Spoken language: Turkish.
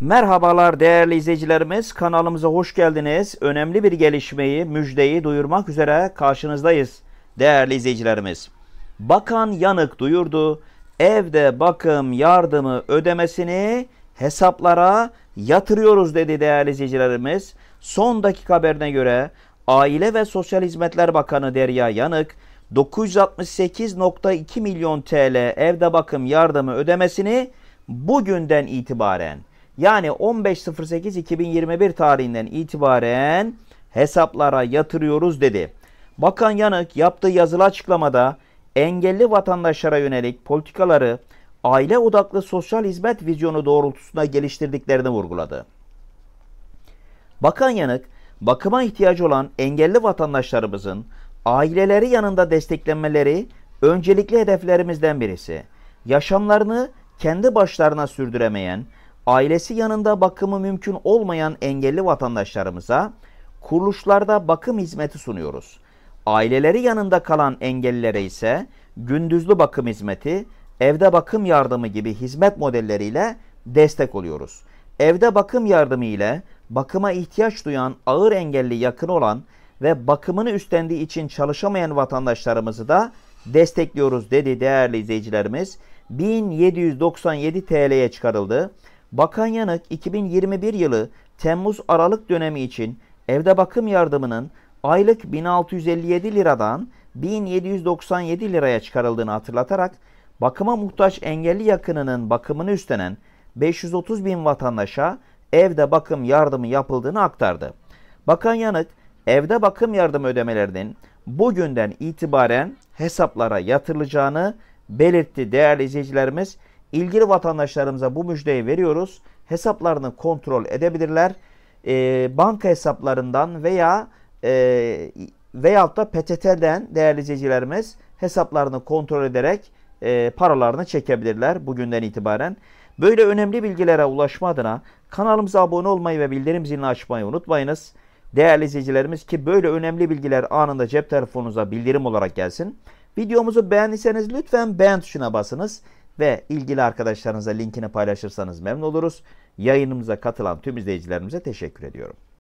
Merhabalar değerli izleyicilerimiz kanalımıza hoş geldiniz. Önemli bir gelişmeyi, müjdeyi duyurmak üzere karşınızdayız değerli izleyicilerimiz. Bakan Yanık duyurdu. Evde bakım yardımı ödemesini hesaplara yatırıyoruz dedi değerli izleyicilerimiz. Son dakika haberine göre Aile ve Sosyal Hizmetler Bakanı Derya Yanık 968.2 milyon TL evde bakım yardımı ödemesini bugünden itibaren yani 15.08.2021 tarihinden itibaren hesaplara yatırıyoruz dedi. Bakan Yanık yaptığı yazılı açıklamada engelli vatandaşlara yönelik politikaları aile odaklı sosyal hizmet vizyonu doğrultusunda geliştirdiklerini vurguladı. Bakan Yanık, bakıma ihtiyacı olan engelli vatandaşlarımızın aileleri yanında desteklenmeleri öncelikli hedeflerimizden birisi. Yaşamlarını kendi başlarına sürdüremeyen, ailesi yanında bakımı mümkün olmayan engelli vatandaşlarımıza kuruluşlarda bakım hizmeti sunuyoruz. Aileleri yanında kalan engellilere ise gündüzlü bakım hizmeti, evde bakım yardımı gibi hizmet modelleriyle destek oluyoruz. Evde bakım yardımı ile bakıma ihtiyaç duyan ağır engelli yakın olan ve bakımını üstlendiği için çalışamayan vatandaşlarımızı da destekliyoruz dedi değerli izleyicilerimiz. 1797 TL'ye çıkarıldı. Bakan Yanık 2021 yılı Temmuz-Aralık dönemi için evde bakım yardımının aylık 1657 liradan 1797 liraya çıkarıldığını hatırlatarak bakıma muhtaç engelli yakınının bakımını üstlenen 530 bin vatandaşa evde bakım yardımı yapıldığını aktardı. Bakan Yanık, evde bakım yardımı ödemelerinin bugünden itibaren hesaplara yatırılacağını belirtti değerli izleyicilerimiz. İlgili vatandaşlarımıza bu müjdeyi veriyoruz. Hesaplarını kontrol edebilirler. E, banka hesaplarından veya e, veyahut da PTT'den değerli izleyicilerimiz hesaplarını kontrol ederek e, paralarını çekebilirler bugünden itibaren. Böyle önemli bilgilere ulaşma adına kanalımıza abone olmayı ve bildirim zilini açmayı unutmayınız. Değerli izleyicilerimiz ki böyle önemli bilgiler anında cep telefonunuza bildirim olarak gelsin. Videomuzu beğendiyseniz lütfen beğen tuşuna basınız ve ilgili arkadaşlarınıza linkini paylaşırsanız memnun oluruz. Yayınımıza katılan tüm izleyicilerimize teşekkür ediyorum.